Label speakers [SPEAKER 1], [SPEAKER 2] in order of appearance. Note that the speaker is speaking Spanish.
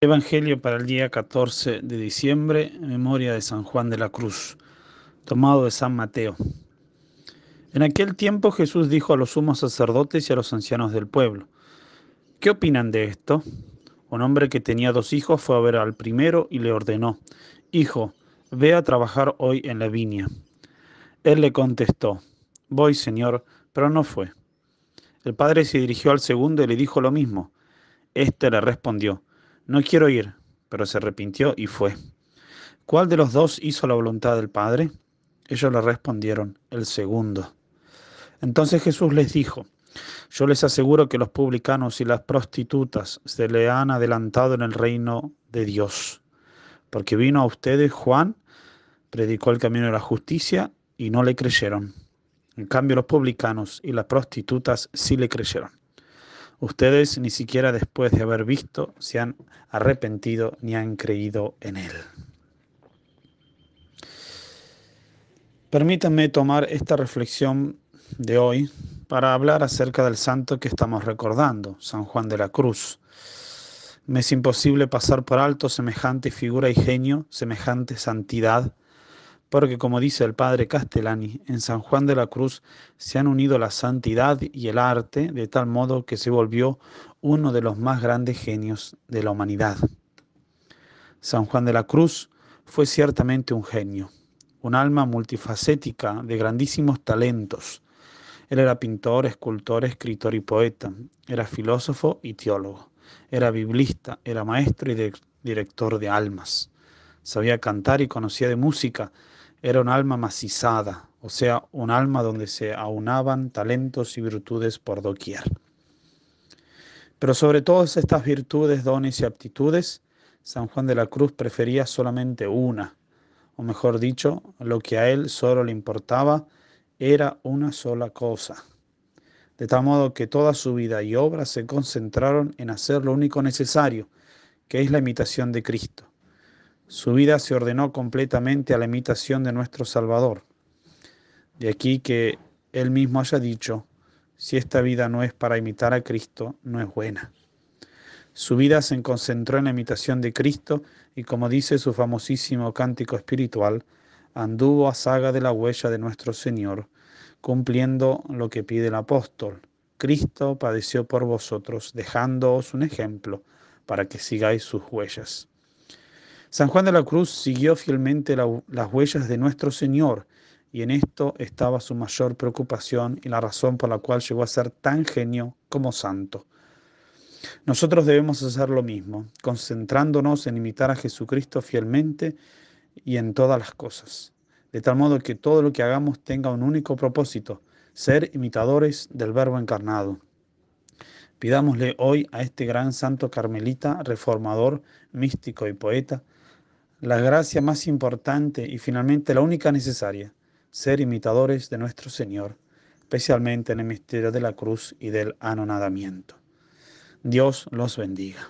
[SPEAKER 1] Evangelio para el día 14 de diciembre, memoria de San Juan de la Cruz, tomado de San Mateo. En aquel tiempo Jesús dijo a los sumos sacerdotes y a los ancianos del pueblo, ¿qué opinan de esto? Un hombre que tenía dos hijos fue a ver al primero y le ordenó, Hijo, ve a trabajar hoy en la viña. Él le contestó, Voy, Señor, pero no fue. El padre se dirigió al segundo y le dijo lo mismo. Este le respondió, no quiero ir, pero se arrepintió y fue. ¿Cuál de los dos hizo la voluntad del Padre? Ellos le respondieron, el segundo. Entonces Jesús les dijo, yo les aseguro que los publicanos y las prostitutas se le han adelantado en el reino de Dios, porque vino a ustedes Juan, predicó el camino de la justicia y no le creyeron. En cambio los publicanos y las prostitutas sí le creyeron. Ustedes ni siquiera después de haber visto se han arrepentido ni han creído en Él. Permítanme tomar esta reflexión de hoy para hablar acerca del santo que estamos recordando, San Juan de la Cruz. Me es imposible pasar por alto semejante figura y genio, semejante santidad, porque como dice el padre Castellani, en San Juan de la Cruz se han unido la santidad y el arte de tal modo que se volvió uno de los más grandes genios de la humanidad. San Juan de la Cruz fue ciertamente un genio, un alma multifacética de grandísimos talentos. Él era pintor, escultor, escritor y poeta, era filósofo y teólogo, era biblista, era maestro y director de almas. Sabía cantar y conocía de música, era un alma macizada, o sea, un alma donde se aunaban talentos y virtudes por doquier. Pero sobre todas estas virtudes, dones y aptitudes, San Juan de la Cruz prefería solamente una, o mejor dicho, lo que a él solo le importaba era una sola cosa. De tal modo que toda su vida y obra se concentraron en hacer lo único necesario, que es la imitación de Cristo. Su vida se ordenó completamente a la imitación de nuestro Salvador. De aquí que él mismo haya dicho, si esta vida no es para imitar a Cristo, no es buena. Su vida se concentró en la imitación de Cristo y como dice su famosísimo cántico espiritual, anduvo a saga de la huella de nuestro Señor, cumpliendo lo que pide el apóstol. Cristo padeció por vosotros, dejándoos un ejemplo para que sigáis sus huellas. San Juan de la Cruz siguió fielmente las huellas de nuestro Señor y en esto estaba su mayor preocupación y la razón por la cual llegó a ser tan genio como santo. Nosotros debemos hacer lo mismo, concentrándonos en imitar a Jesucristo fielmente y en todas las cosas, de tal modo que todo lo que hagamos tenga un único propósito, ser imitadores del Verbo encarnado. Pidámosle hoy a este gran santo carmelita, reformador, místico y poeta, la gracia más importante y finalmente la única necesaria, ser imitadores de nuestro Señor, especialmente en el misterio de la cruz y del anonadamiento. Dios los bendiga.